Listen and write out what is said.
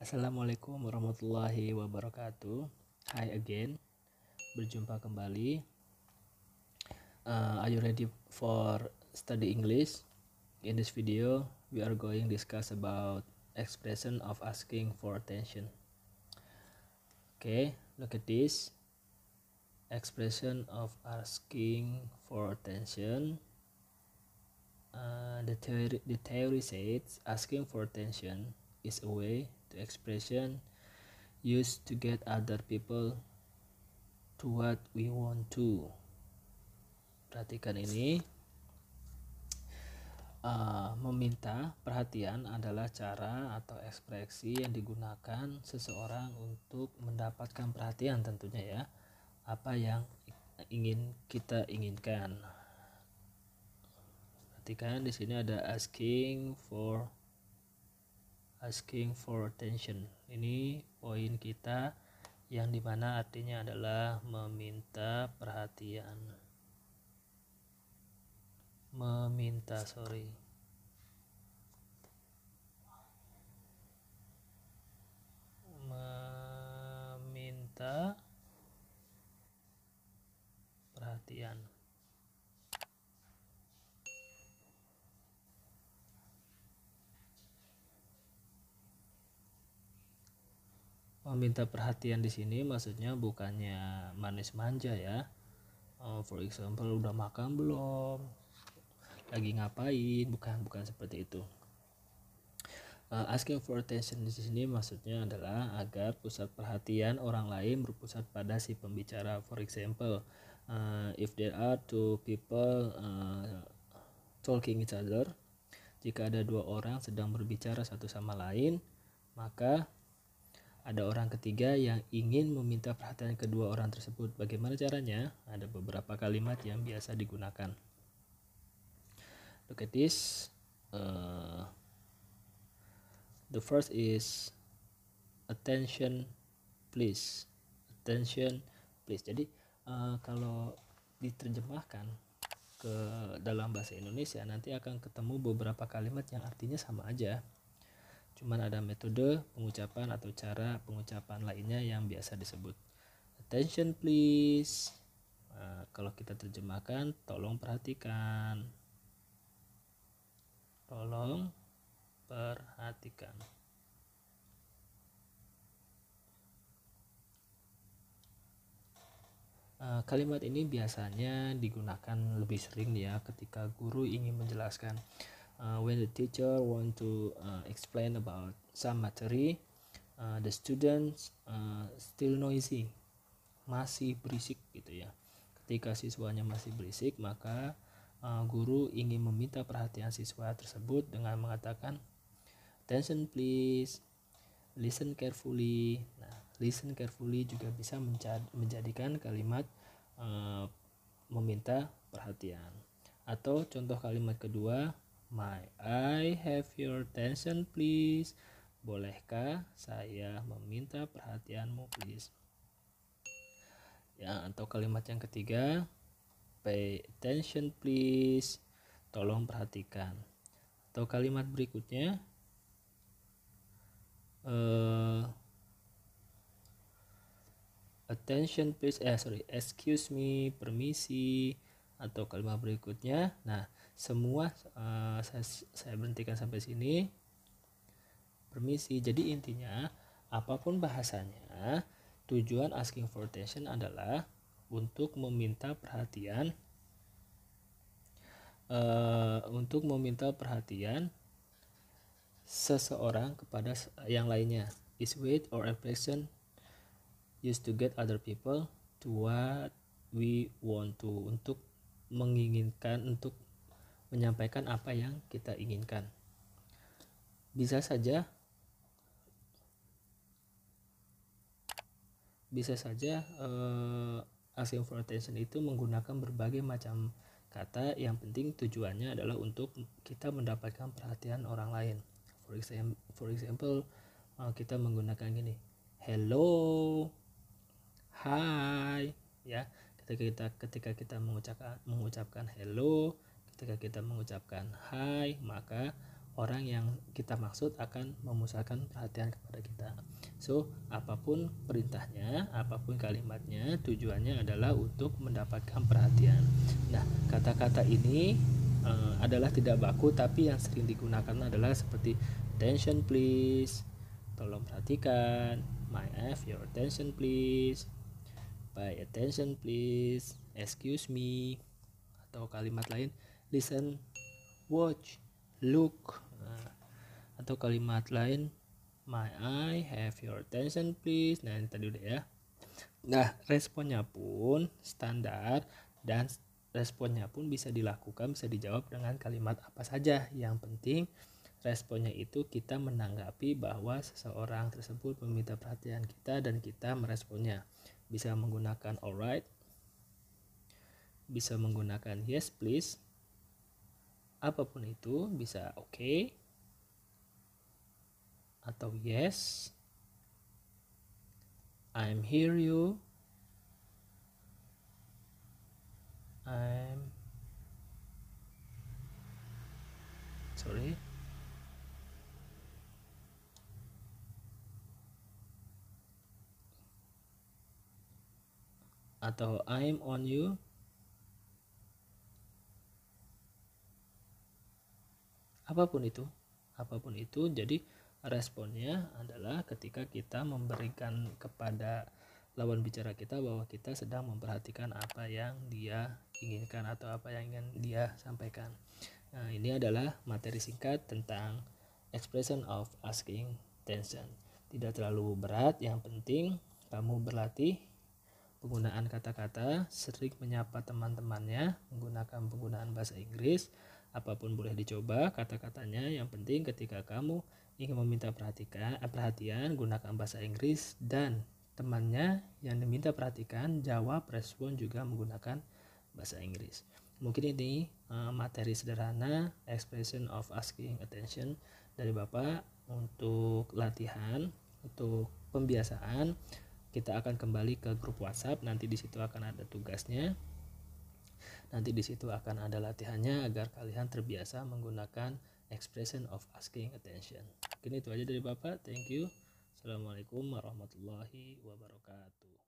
Assalamualaikum warahmatullahi wabarakatuh. Hi again, berjumpa kembali. Uh, are you ready for study English? In this video, we are going discuss about expression of asking for attention. Okay, look at this. Expression of asking for attention. Uh, the theory the theory says asking for attention is a way The expression used to get other people to what we want to. Perhatikan ini. Uh, meminta perhatian adalah cara atau ekspresi yang digunakan seseorang untuk mendapatkan perhatian tentunya ya. Apa yang ingin kita inginkan. Perhatikan di sini ada asking for asking for attention ini poin kita yang dimana artinya adalah meminta perhatian meminta sorry meminta perhatian meminta perhatian di sini maksudnya bukannya manis manja ya uh, for example udah makan belum lagi ngapain bukan bukan seperti itu uh, asking for attention di sini maksudnya adalah agar pusat perhatian orang lain berpusat pada si pembicara for example uh, if there are two people uh, talking each other jika ada dua orang sedang berbicara satu sama lain maka ada orang ketiga yang ingin meminta perhatian kedua orang tersebut. Bagaimana caranya? Ada beberapa kalimat yang biasa digunakan. Look at this. Uh, the first is attention please. Attention please. Jadi uh, kalau diterjemahkan ke dalam bahasa Indonesia nanti akan ketemu beberapa kalimat yang artinya sama aja cuma ada metode pengucapan atau cara pengucapan lainnya yang biasa disebut. Attention please. Nah, kalau kita terjemahkan, tolong perhatikan. Tolong perhatikan. Nah, kalimat ini biasanya digunakan lebih sering ya ketika guru ingin menjelaskan uh, when the teacher want to uh, explain about some materi uh, the students uh, still noisy masih berisik gitu ya ketika siswanya masih berisik maka uh, guru ingin meminta perhatian siswa tersebut dengan mengatakan attention please listen carefully nah listen carefully juga bisa menjadikan kalimat uh, meminta perhatian atau contoh kalimat kedua May I have your attention please. Bolehkah saya meminta perhatianmu please? Ya, atau kalimat yang ketiga, pay attention please. Tolong perhatikan. Atau kalimat berikutnya, uh, attention please eh sorry excuse me permisi atau kalimat berikutnya nah semua uh, saya, saya berhentikan sampai sini permisi jadi intinya apapun bahasanya tujuan asking for attention adalah untuk meminta perhatian uh, untuk meminta perhatian seseorang kepada yang lainnya is weight or affection used to get other people to what we want to untuk menginginkan untuk menyampaikan apa yang kita inginkan. Bisa saja bisa saja eh, asking for attention itu menggunakan berbagai macam kata yang penting tujuannya adalah untuk kita mendapatkan perhatian orang lain. For example, for example eh, kita menggunakan gini, hello, hi, ya. Ketika kita ketika kita mengucapkan mengucapkan hello, Ketika kita mengucapkan hai, maka orang yang kita maksud akan memusatkan perhatian kepada kita. So, apapun perintahnya, apapun kalimatnya, tujuannya adalah untuk mendapatkan perhatian. Nah, kata-kata ini uh, adalah tidak baku, tapi yang sering digunakan adalah seperti attention please, tolong perhatikan, my F, your attention please, by attention please, excuse me, atau kalimat lain listen, watch, look. Nah, atau kalimat lain, my eye, have your attention please. Nah, ini tadi udah ya. Nah, responnya pun standar dan responnya pun bisa dilakukan, bisa dijawab dengan kalimat apa saja. Yang penting responnya itu kita menanggapi bahwa seseorang tersebut meminta perhatian kita dan kita meresponnya. Bisa menggunakan alright, bisa menggunakan yes please, apapun itu bisa oke okay, atau yes I'm here you I'm sorry atau I'm on you apapun itu apapun itu jadi responnya adalah ketika kita memberikan kepada lawan bicara kita bahwa kita sedang memperhatikan apa yang dia inginkan atau apa yang ingin dia sampaikan. Nah, ini adalah materi singkat tentang expression of asking tension. Tidak terlalu berat, yang penting kamu berlatih penggunaan kata-kata, sering menyapa teman-temannya, menggunakan penggunaan bahasa Inggris, Apapun boleh dicoba kata-katanya, yang penting ketika kamu ingin meminta perhatikan, eh, perhatian gunakan bahasa Inggris dan temannya yang diminta perhatikan jawab respon juga menggunakan bahasa Inggris. Mungkin ini uh, materi sederhana expression of asking attention dari Bapak untuk latihan, untuk pembiasaan. Kita akan kembali ke grup WhatsApp nanti di situ akan ada tugasnya. Nanti di situ akan ada latihannya agar kalian terbiasa menggunakan expression of asking attention. Mungkin itu aja dari Bapak. Thank you. Assalamualaikum warahmatullahi wabarakatuh.